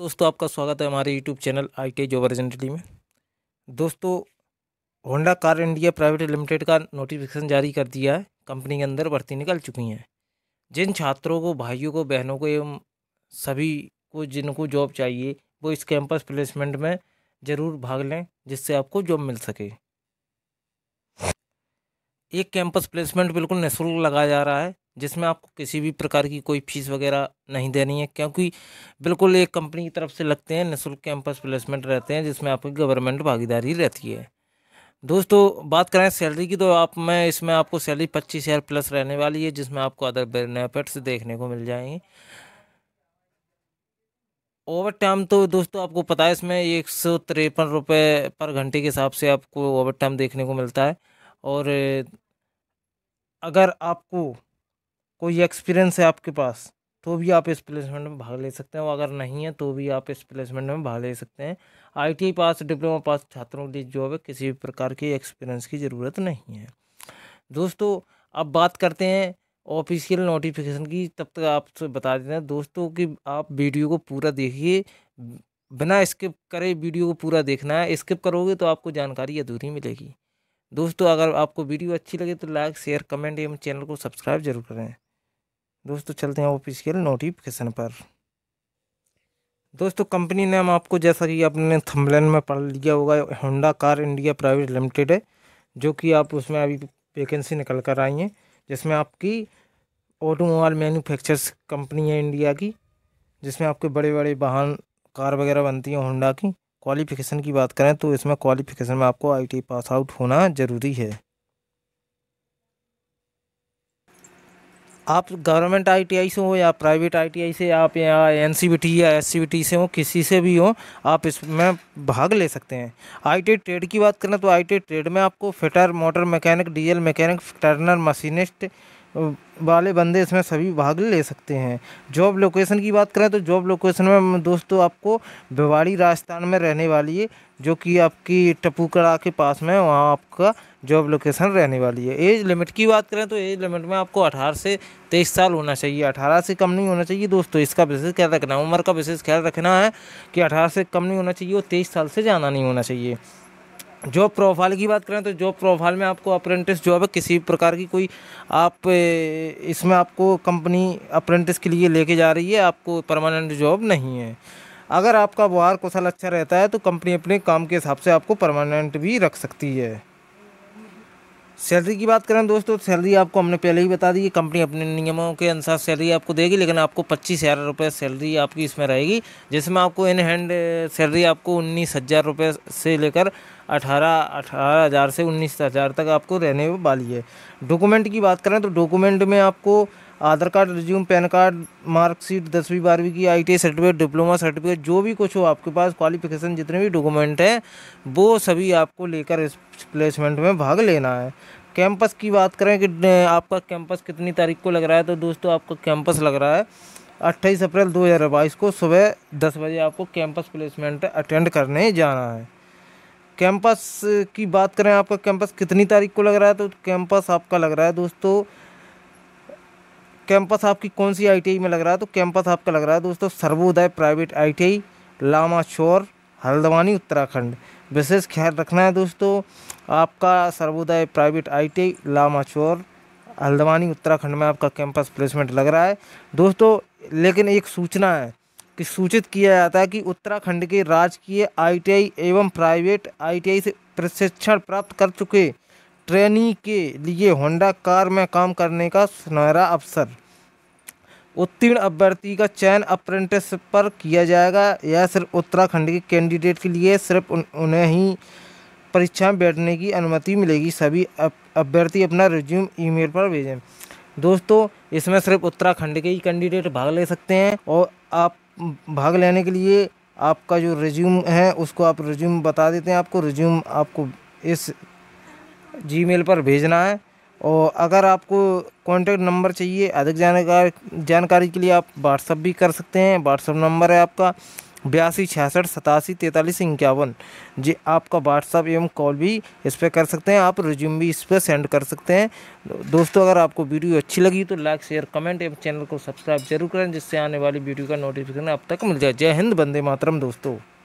दोस्तों आपका स्वागत है हमारे YouTube channel I T job urgently में दोस्तों Honda car India private limited का नोटिफिकेशन जारी कर दिया है कंपनी के अंदर भर्ती निकल चुकी हैं जिन छात्रों को भाइयों को बहनों को एवं सभी को जिनको जॉब चाहिए वो इस कैंपस प्लेसमेंट में ज़रूर भाग लें जिससे आपको जॉब मिल सके एक कैंपस प्लेसमेंट बिल्कुल निःशुल्क लगाया जा रहा है जिसमें आपको किसी भी प्रकार की कोई फीस वगैरह नहीं देनी है क्योंकि बिल्कुल एक कंपनी की तरफ से लगते हैं निःशुल्क कैंपस प्लेसमेंट रहते हैं जिसमें आपकी गवर्नमेंट भागीदारी रहती है दोस्तों बात करें सैलरी की तो आप मैं इसमें आपको सैलरी पच्चीस हज़ार प्लस रहने वाली है जिसमें आपको अदर बेनिफिट्स देखने को मिल जाएंगे ओवर टाइम तो दोस्तों आपको पता है इसमें एक सौ तिरपन रुपये पर घंटे के हिसाब से आपको ओवर टाइम देखने को मिलता है और अगर आपको कोई एक्सपीरियंस है आपके पास तो भी आप इस प्लेसमेंट में भाग ले सकते हैं और अगर नहीं है तो भी आप इस प्लेसमेंट में भाग ले सकते हैं आईटी पास डिप्लोमा पास छात्रों के लिए जॉब है किसी भी प्रकार की एक्सपीरियंस की ज़रूरत नहीं है दोस्तों अब बात करते हैं ऑफिशियल नोटिफिकेशन की तब तक आपसे बता देते हैं दोस्तों कि आप वीडियो को पूरा देखिए बिना स्किप करे वीडियो को पूरा देखना है स्किप करोगे तो आपको जानकारी अधूरी मिलेगी दोस्तों अगर आपको वीडियो अच्छी लगे तो लाइक शेयर कमेंट एवं चैनल को सब्सक्राइब जरूर करें दोस्तों चलते हैं ऑफिशियल नोटिफिकेशन पर दोस्तों कंपनी नेम आपको जैसा कि आपने थम्बलेन में पढ़ लिया होगा Honda car India private limited है जो कि आप उसमें अभी वैकेंसी निकल कर आई हैं जिसमें आपकी ऑटोमोबाइल मैन्युफैक्चरर्स कंपनी है इंडिया की जिसमें आपके बड़े बड़े वाहन कार वगैरह बनती हैं होंडा की क्वालिफ़िकेशन की बात करें तो इसमें क्वालिफ़िकेशन में आपको आई पास आउट होना ज़रूरी है आप गवर्नमेंट आईटीआई से हो या प्राइवेट आईटीआई से आप या एनसीबीटी या एससीबीटी से हो किसी से भी हो आप इसमें भाग ले सकते हैं आईटी ट्रेड की बात करें तो आईटी ट्रेड में आपको fitter motor mechanic diesel mechanic turner machinist वाले बंदे इसमें सभी भाग ले सकते हैं जॉब लोकेशन की बात करें तो जॉब लोकेशन में दोस्तों आपको भिवाड़ी राजस्थान में रहने वाली है जो कि आपकी टपूकड़ा के पास में वहाँ आपका जॉब लोकेशन रहने वाली है एज लिमिट की बात करें तो एज लिमिट में आपको 18 से 23 साल होना चाहिए 18 से कम नहीं होना चाहिए दोस्तों इसका विशेष ख्याल रखना है उम्र का विशेष ख्याल रखना है कि अठारह से कम नहीं होना चाहिए और तेईस साल से ज़्यादा नहीं होना चाहिए जॉब प्रोफाइल की बात करें तो जॉब प्रोफाइल में आपको अप्रेंटिस जॉब है किसी भी प्रकार की कोई आप इसमें आपको कंपनी अप्रेंटिस के लिए लेके जा रही है आपको परमानेंट जॉब नहीं है अगर आपका व्यवहार कौशल अच्छा रहता है तो कंपनी अपने काम के हिसाब से आपको परमानेंट भी रख सकती है सैलरी की बात करें दोस्तों सैलरी आपको हमने पहले ही बता दी है कंपनी अपने नियमों के अनुसार सैलरी आपको देगी लेकिन आपको पच्चीस हज़ार रुपये सैलरी आपकी इसमें रहेगी जिसमें आपको इन हैंड सैलरी आपको उन्नीस हज़ार रुपये से लेकर अठारह अठारह हज़ार से उन्नीस हज़ार तक आपको रहने वाली है डॉक्यूमेंट की बात करें तो डॉक्यूमेंट में आपको Aadhaar card resume PAN card marksheet दसवीं बारहवीं की आई सर्टिफिकेट डिप्लोमा सर्टिफिकेट जो भी कुछ हो आपके पास क्वालिफिकेशन जितने भी डॉक्यूमेंट हैं वो सभी आपको लेकर इस प्लेसमेंट में भाग लेना है कैंपस की बात करें कि आपका कैंपस कितनी तारीख को लग रहा है तो दोस्तों आपका कैंपस लग रहा है अट्ठाईस अप्रैल दो हज़ार बाईस को सुबह दस बजे आपको कैंपस प्लेसमेंट अटेंड करने जाना है कैंपस की बात करें आपका कैंपस कितनी तारीख को लग रहा है तो कैंपस आपका लग रहा है दोस्तों कैंपस आपकी कौन सी आईटीआई में लग रहा है तो कैंपस आपका लग रहा है दोस्तों सर्वोदय प्राइवेट आईटीआई लामा शोर हल्द्वानी उत्तराखंड विशेष ख्याल रखना है दोस्तों आपका सर्वोदय प्राइवेट आईटीआई लामा शोर हल्द्वानी उत्तराखंड में आपका कैंपस प्लेसमेंट लग रहा है दोस्तों लेकिन एक सूचना है कि सूचित किया जाता है कि उत्तराखंड के राजकीय आईटीआई एवं प्राइवेट आईटीआई से प्रशिक्षण प्राप्त कर चुके ट्रेनी के लिए होंडा कार में काम करने का सुनहरा अवसर उत्तीर्ण अभ्यर्थी का चयन अप्रेंटिसशिप पर किया जाएगा यह सिर्फ उत्तराखंड के कैंडिडेट के लिए सिर्फ उन, उन्हें ही परीक्षा में बैठने की अनुमति मिलेगी सभी अभ्यर्थी अपना रिज्यूम ईमेल पर भेजें दोस्तों इसमें सिर्फ उत्तराखंड के ही कैंडिडेट भाग ले सकते हैं और आप भाग लेने के लिए आपका जो रिज्यूम है उसको आप रिज्यूम बता देते हैं आपको रिज्यूम आपको इस जीमेल पर भेजना है और अगर आपको कॉन्टैक्ट नंबर चाहिए अधिक जानकारी जानकारी के लिए आप व्हाट्सअप भी कर सकते हैं व्हाट्सअप नंबर है आपका बयासी छियासठ सतासी तैंतालीस इक्यावन जी आपका व्हाट्सअप एवं कॉल भी इस पर कर सकते हैं आप रिज्यूम भी इस पर सेंड कर सकते हैं दोस्तों अगर आपको वीडियो अच्छी लगी तो लाइक शेयर कमेंट एवं चैनल को सब्सक्राइब जरूर करें जिससे आने वाली वीडियो का नोटिफिकेशन आप तक मिल जाए जय हिंद बंदे मातरम दोस्तों